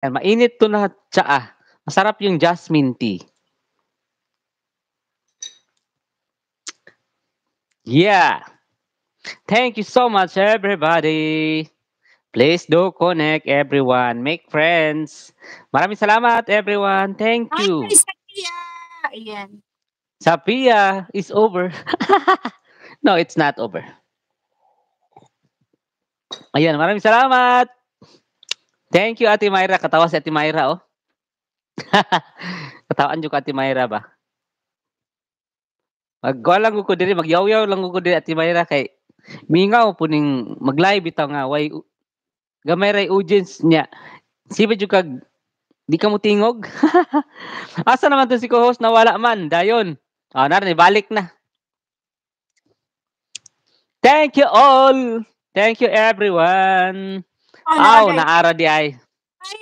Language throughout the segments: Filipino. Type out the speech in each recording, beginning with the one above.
Yan, mainit to na tsaa. Masarap yung jasmine tea. Yeah. Thank you so much, everybody. Please do connect, everyone. Make friends. Maraming salamat, everyone. Thank you. Hi, Sapia. Ayan. Sapia is over. no, it's not over. Ayan, maraming salamat. Thank you, Ate Myra. Katawa si Ate Myra, oh. Katawaan yung Ate Myra ba? Maggawa lang ko diri, magyaw lang ko diri Ate Myra kay mingaw po ning mag-live ito nga why gamay ray audience niya. Sipa juga di ka mo tingog. Asa naman to si co-host na wala man dayon. Ah, oh, na balik na. Thank you all. Thank you everyone. Oh, Aw, naara di ay. Hi,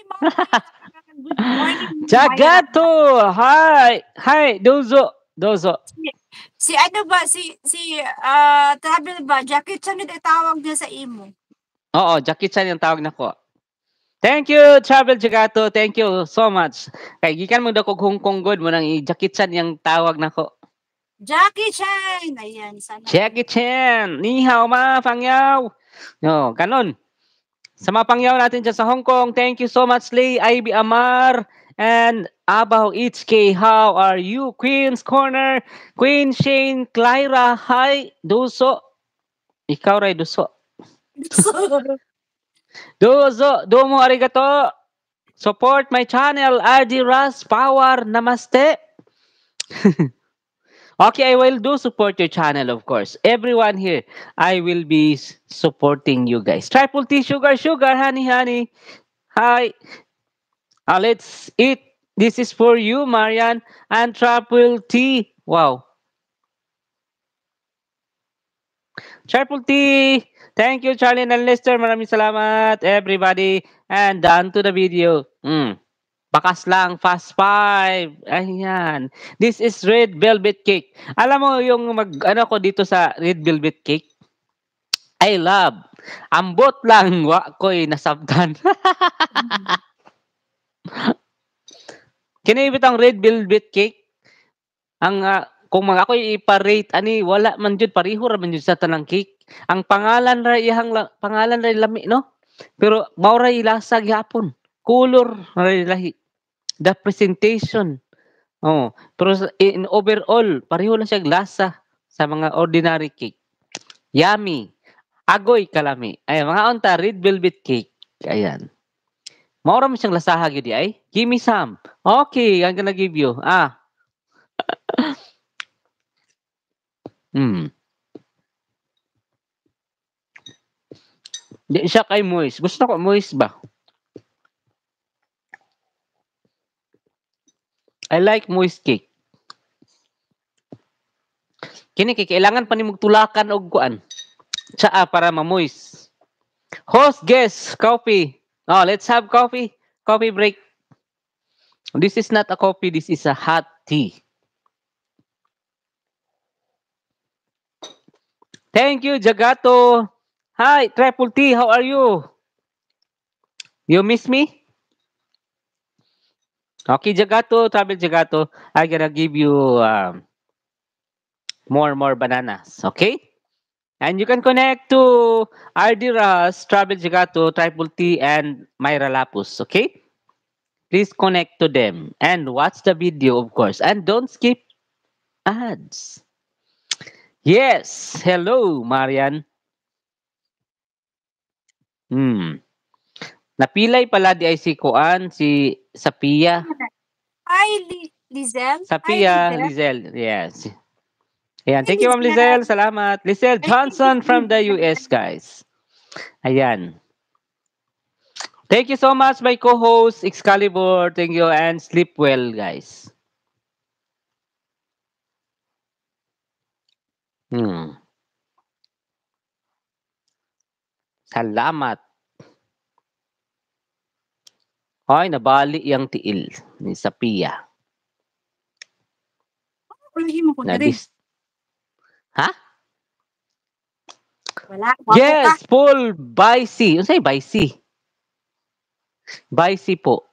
Good Jagato! Hi! Hi! Dozo! Dozo. Si, si ano ba, si, si, uh, ah, travel ba, Jackie Chan yung tawag niya sa imo. Oo, Jackie Chan yung tawag na ko. Thank you, Travel Jagato. Thank you so much. Kay gikan mo dako Hong Kong good mo nang Jackie Chan yung tawag nako. Jackie Chan. Ayan, sana. Jackie Chan. Ni hao ma, Fang Yao. No, kanon. Sa mga pangyaw natin dyan sa Hong Kong, thank you so much, Lay, IB Amar, and Abaw HK. How are you? Queen's Corner, Queen Shane, Clyra, hi, Duso. Ikaw, Ray, Duso. Duso, Dumo Arigato. Support my channel, RD Ras Power, Namaste. Okay, I will do support your channel, of course. Everyone here, I will be supporting you guys. Triple T, sugar, sugar, honey, honey. Hi. Uh, let's eat. This is for you, Marian. And Triple T. Wow. Triple T. Thank you, Charlie and Lester. Maraming salamat, everybody. And down to the video. Mm. Bakas lang, fast five. Ayan. This is red velvet cake. Alam mo yung mag, ano ko dito sa red velvet cake? I love. Ambot lang wa ko'y nasabtan. Kinaibit ang red velvet cake. Ang uh, kung mga ako'y iparate ani wala man jud pareho ra man jud sa tanang cake. Ang pangalan ra iyang pangalan ra lami no? Pero mao ra ilasa gyapon color, lahi, the presentation. Oh, pero in overall, pareho lang siya lasa sa mga ordinary cake. Yummy. Agoy kalami. Ay, mga unta, red velvet cake. Ayan. Maura mo siyang lasaha gyud ay. Give me some. Okay, I'm gonna give you. Ah. hmm. Di siya kay moist. Gusto ko moist ba? I like moist cake. Kini kay kailangan pa ni magtulakan og kuan. Tsaa para ma-moist. Host guest, coffee. Oh, let's have coffee. Coffee break. This is not a coffee, this is a hot tea. Thank you, Jagato. Hi, Triple T, how are you? You miss me? Okay, Jagato, Travel Jagato, I'm gonna give you um, more more bananas, okay? And you can connect to RD Travel Jagato, Triple T, and Myra Lapus, okay? Please connect to them and watch the video, of course. And don't skip ads. Yes. Hello, Marian. Hmm. Napilay pala di ay si Kuan, si Sapia. Hi, Li- Lizel. Sa Hi, ah, Lizel. Yes. Ayan. Thank you, Ma'am Lizel. Salamat. Lizel Johnson from the US, guys. Ayan. Thank you so much, my co-host Excalibur. Thank you and sleep well, guys. Hmm. Salamat. Ay, nabali yang tiil ni Sapia. Ulahin mo ko na rin. Nadis- ha? Wala. Wala yes, Paul Baisi. Unsay Baisi? po.